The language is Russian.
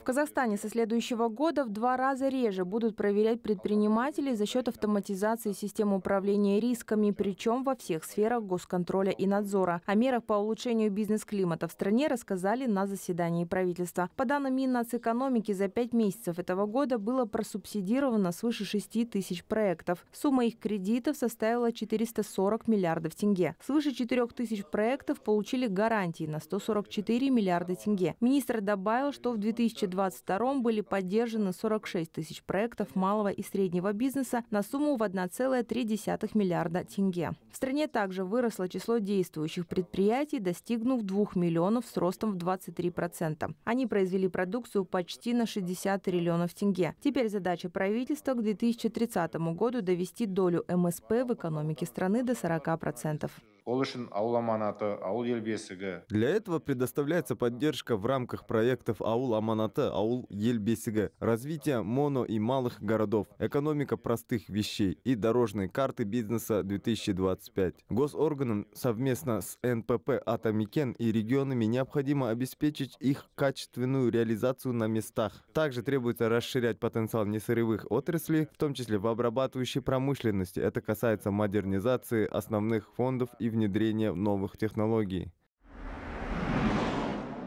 В Казахстане со следующего года в два раза реже будут проверять предпринимателей за счет автоматизации систем управления рисками, причем во всех сферах госконтроля и надзора. О мерах по улучшению бизнес-климата в стране рассказали на заседании правительства. По данным Миннацэкономики, за пять месяцев этого года было просубсидировано свыше 6 тысяч проектов. Сумма их кредитов составила 440 миллиардов тенге. Свыше 4 тысяч проектов получили гарантии на 144 миллиарда тенге. Министр добавил, что в 2000 2022 были поддержаны 46 тысяч проектов малого и среднего бизнеса на сумму в 1,3 миллиарда тенге. В стране также выросло число действующих предприятий, достигнув 2 миллионов с ростом в 23%. Они произвели продукцию почти на 60 триллионов тенге. Теперь задача правительства к 2030 году довести долю МСП в экономике страны до 40% для этого предоставляется поддержка в рамках проектов ауыл аманаты ауыл ел бесігі развитие моно и малых городов экономика простых вещей и дорожные карты бизнеса 2025 госорганам совместно с нпп атамикен и регионами необходимо обеспечить их качественную реализацию на местах также требуется расширять потенциал несырьевых отраслей в том числе в обрабатывающей промышленности это касается модернизации основных фондов и внедрения новых технологий.